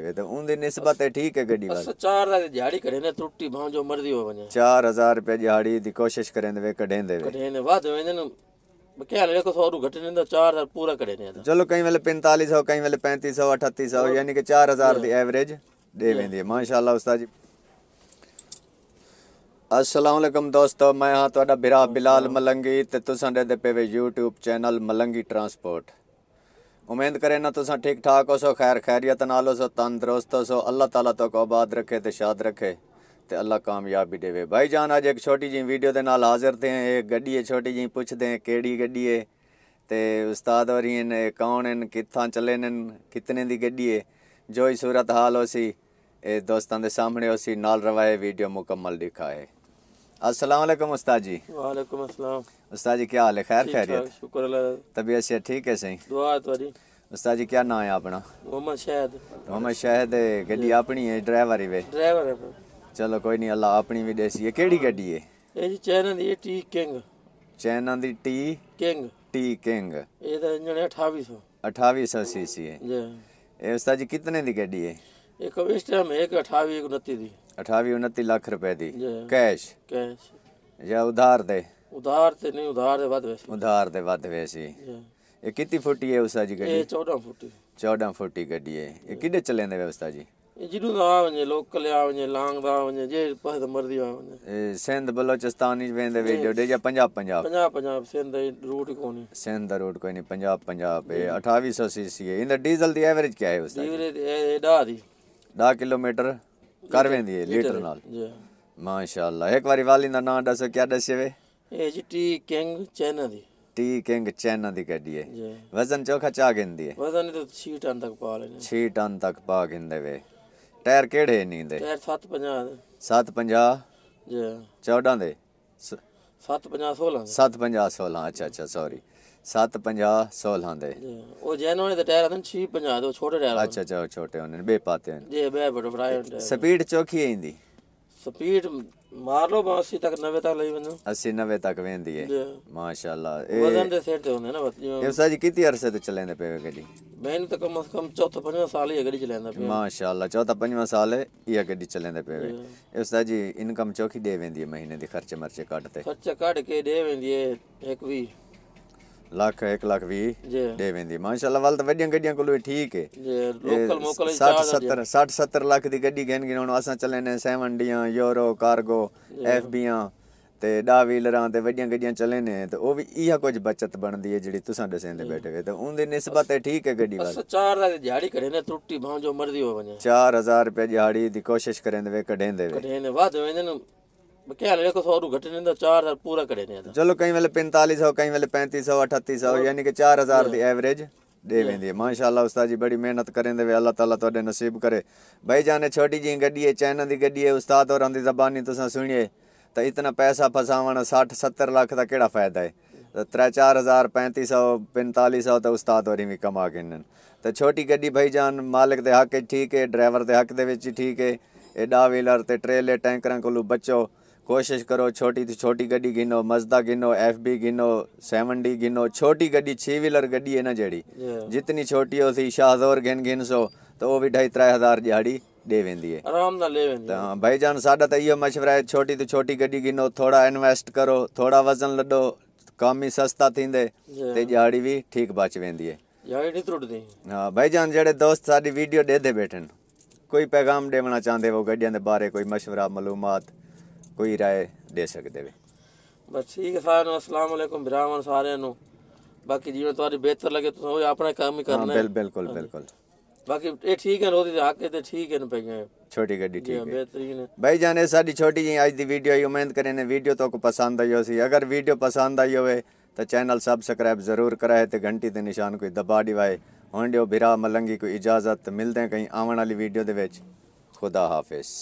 એટલે તો ઊંધી નિસ્બત ઠીક હે ગડી વાળો ચાર રાત દિહાड़ी करे ने त्रुटि भाव जो मर्जी हो वने 4000 रुपया दिहाड़ी दी कोशिश करे ने वे कढे दे वे कढे ने वाद वे ने क्या लेको सौ रू घटे ने 4000 पूरा करे ने चलो कई वेले 4500 कई वेले 3500 3800 यानी कि 4000 दी एवरेज दे वेंदी है माशाल्लाह उस्ताद जी ਅਸਲਾਮੁਅਲੈਕਮ ਦੋਸਤੋ ਮੈਂ ਹਾਂ ਤੁਹਾਡਾ ਬਿਰਾ ਬਿਲਾਲ ਮਲੰਗੀ ਤੇ ਤੁਸੀਂ ਦੇਖਦੇ ਪਏ YouTube ਚੈਨਲ ਮਲੰਗੀ ਟਰਾਂਸਪੋਰਟ उम्मीद करें ना तुसा ठीक ठाक हो सो खैर खैरियत नाल हो सो तंदुरुस्त हो सो अल्लाह ताला तो आबाद रखे तो शाद रखे तो अल्लाह कामयाब भी देवे भाई जान अज एक छोटी जी वीडियो के नाल हाजिर थे एक गड्डी है छोटी जी पूछते हैं केड़ी गड्डी है तो उस्ताद वरी कौन इन कितना चले ने कितने की गड्डी है जो ही सूरत हाल हो सी ए दोस्तों के सामने हो सी नाल रवाए वीडियो मुकम्मल दिखाए असलम उस्ताद जी वालेकुम अस्सलाम उस्ताद जी क्या हाल है खैर खैरियत शुक्र तबीयत से ठीक है सही दुआ तुम्हारी उस्ताद जी क्या नाम है अपना मोहम्मद शहद मोहम्मद शहद गड्डी अपनी है ड्राइवर ही वे ड्राइवर है चलो कोई नहीं अल्लाह अपनी भी देसी है केड़ी हाँ। गड्डी है ए जी ਚਾਈਨਾ दी टी किंग ਕਿੰਗ दी टी किंग टी किंग ए ਇਹਦਾ ਇੰਜਣ 2800 2800 सीसी है ਜੀ ਇਹ ਉਸਤਾਦ ਜੀ ਕਿਤਨੇ ਦੀ ਗੱਡੀ ਹੈ ਇੱਕ ਇਸ ਟਾਈਮ एक 28 29 दी अठावी उनती लाख रुपए दी कैश कैश या उधार दे उधार ते नहीं उधार दे बाद वैसी उधार दे बाद वैसी ये कितनी फुटी है उस्ताद जी गड्डी 14 फुटी 14 फुटी गड्डी है ये किडे चले ने उस्ताद जी जिडू दा वने लोकल आ वने लांग दा वने जे पास तो मर्दी आ वने सिंध बलोचिस्तान ही वेंदे वीडियो दे या पंजाब पंजाब पंजाब पंजाब सिंध रूट कोनी सिंध रूट कोनी पंजाब पंजाब है 2800 सीसी है इन डीजल दी एवरेज क्या है उस्ताद जी एवरेज 10 दी 10 किलोमीटर કર વેંદી હે લીટર નાલ માશાલ્લાહ એક વારી વાલી ના ના દસો ક્યાં દસે વે એ ਟੀ ਕਿੰਗ ਚੈਨਾ ਦੀ ਟੀ ਕਿੰਗ ਚੈਨਾ ਦੀ ਗੱਡੀ ਹੈ ਵਜ਼ਨ ਚੋਖਾ ਚਾ ਗਿੰਦੀ ਹੈ ਵਜ਼ਨ ਤਾਂ 6 ਟਨ ਤੱਕ ਪਾ ਲੈਂਦੇ 6 ਟਨ ਤੱਕ ਪਾ ਗਿੰਦੇ ਵੇ ਟਾਇਰ ਕਿਹੜੇ ਨਹੀਂ ਦੇ ਟਾਇਰ 750 750 ਜੀ 14 ਦੇ 750 16 750 16 ਅੱਛਾ ਅੱਛਾ ਸੌਰੀ 750 16 ਦੇ ਉਹ ਜੈਨੂਨ ਦੇ ਟਾਇਰ ਹਨ 650 ਦੇ ਛੋਟੇ ਟਾਇਰ ਅੱਛਾ ਅੱਛਾ ਛੋਟੇ ਹੁੰਦੇ ਨੇ ਬੇ ਪਾਤੇ ਹਨ ਜੀ ਬੇ ਬਟੋ ਫਰਾਈ ਹੁੰਦੇ ਸਪੀਡ ਚੋਖੀ ਹੈ ਇੰਦੀ ਸਪੀਡ ਮਾਰ ਲੋ 80 ਤੱਕ 90 ਤੱਕ ਲਈ ਵੰਨੋ 80 90 ਤੱਕ ਵੇਂਦੀ ਹੈ ਮਾਸ਼ਾਅੱਲਾ ਇਹ ਵਜ਼ਨ ਦੇ ਸਿਰ ਤੇ ਹੁੰਦੇ ਨਾ ਇਹ ਸਾਜੀ ਕਿਤੇ ਅਰਸੇ ਤੋਂ ਚੱਲਦੇ ਪਏ ਗੱਡੀ ਮੈਨੂੰ ਤਾਂ ਕਮ ਸੇ ਕਮ ਚੌਥਾ ਪੰਜਵਾਂ ਸਾਲ ਹੀ ਗੱਡੀ ਚਲਾਉਂਦਾ ਪਿਆ ਮਾਸ਼ਾਅੱਲਾ ਚੌਥਾ ਪੰਜਵਾਂ ਸਾਲ ਇਹ ਗੱਡੀ ਚਲਾਉਂਦਾ ਪਿਆ ਇਹ ਸਾਜੀ ਇਨਕਮ ਚੌਕੀ ਦੇ ਵੇਂਦੀ ਹੈ ਮਹੀਨੇ ਦੇ ਖਰਚੇ ਮਰਚੇ ਕੱਢ ਤੇ ਖਰਚਾ ਕੱਢ ਕੇ ਦੇ ਵੇਂਦੀ ਹੈ ਇੱਕ ਵੀ लाख एक लाख वी दे वेंदी माशाल्लाह वाल त वॾियूं गॾियूं कुल ठीक है लोकल मोकल 60 70 60 70 लाख दी गड्डी गैन गिनण असां चलेने 7 डीआं यूरो कार्गो एफबीआं ਤੇ 10 ਵੀਲਰਾਂ ਤੇ ਵੱਡੀਆਂ ਗੱਡੀਆਂ ਚੱਲੇ ਨੇ ਤੇ ਉਹ ਵੀ ਇਹਾ ਕੁਝ ਬਚਤ ਬਣਦੀ ਹੈ ਜਿਹੜੀ ਤੁਸੀਂ ਦਸੇਂਦੇ ਬੈਠੇ ਵੇ ਤੇ ਉਹਦੇ ਨਿਸਬਤ ਤੇ ਠੀਕ ਹੈ ਗੱਡੀ ਵਾਲਾ 4000 ਦੀ ਦਿਹਾੜੀ ਕਰੇ ਨੇ ਟੁੱਟੀ ਭਾਂ ਜੋ ਮਰਦੀ ਹੋ ਵਣੇ 4000 ਰੁਪਏ ਦਿਹਾੜੀ ਦੀ ਕੋਸ਼ਿਸ਼ ਕਰੇਂਦੇ ਵੇ ਕਢੇਂਦੇ ਵੇ ਕਢੇਂਦੇ ਵਾਧ ਵੇਂਦੇ ਨੇ चलो कई वेले पैंतालीस सौ कई वेले पैंतीस सौ अठतीस सौ कि चार हजार दी एवरेज दे वेंदी माशाल्लाह उस्ताद जी बड़ी मेहनत करें अल्लाह ताला नसीब करे भाई जाने छोटी जी गड्डी है चाइना दी गड्डी उस्ताद और आंदी जबानी तुसा सुनिए तो इतना पैसा फसावण साठ सत्तर लाख का कड़ा फायदा है तो त्रै चार हज़ार पैंती सौ पंताली सौ तो उस्ताद वरी भी कमा के तो छोटी गड्डी भाई जान मालिक के हक ठीक है ड्राइवर के हक के ठीक है ए डा व्हीलर ते ट्रेले टैंकर को बचो કોશિશ કરો છોટીથી છોટી ગાડી ગીનો મજદા ગીનો એફબી ગીનો સેવનડી ગીનો છોટી ગાડી છ વ્હીલર ગાડી એના જડી જીતની છોટીઓ થી શાહઝોર ઘેન ઘેનસો તો वो भी ढाई त्रै हज़ार दिहाड़ी ॾे वेंदी आहे आराम सां ले वेंदी त भाई जान साढा त इहो मशवरा आहे छोटी ते छोटी गॾी गिनो थोरा इन्वेस्ट करो थोरा वज़न लॾो कम ई सस्ता थींदे ते दिहाड़ी बि ठीकु बच वेंदी आहे हा भाई जान जहिड़े दोस्त साॾी वीडियो ॾेदे वेठनि कोई पैगाम ॾेवणा चाहींदे वो गॾियुनि जे बारे कोई मशवरा मलूमात ਕੋਈ رائے ਦੇ ਸਕਦੇ ਵੇ ਬਸ ਠੀਕ ਹੈ ਸਾਰਿਆਂ ਨੂੰ ਅਸਲਾਮ ਅਲੈਕੁਮ ਬਿਰਾਮਨ ਸਾਰਿਆਂ ਨੂੰ ਬਾਕੀ ਜਿਵੇਂ ਤੁਹਾਡੇ ਬਿਹਤਰ ਲੱਗੇ ਤੁਸੀਂ ਉਹ ਆਪਣਾ ਕੰਮ ਹੀ ਕਰਨਾ ਹੈ ਬਿਲਕੁਲ ਬਿਲਕੁਲ ਬਾਕੀ ਇਹ ਠੀਕ ਹੈ ਉਹਦੇ ਹੱਕ छोटी गड्डी ठीक है बेहतरीन भाई जाने साड़ी छोटी जी आज दी वीडियो आई उम्मीद करें वीडियो तो को पसंद आई होसी अगर वीडियो पसंद आई होवे तो चैनल सब्सक्राइब जरूर कराए तो घंटी के निशान कोई दबा डिवाए होंडे बिरा मलंगी कोई इजाज़त मिलते हैं कहीं आने वाली वीडियो के खुदा हाफिज़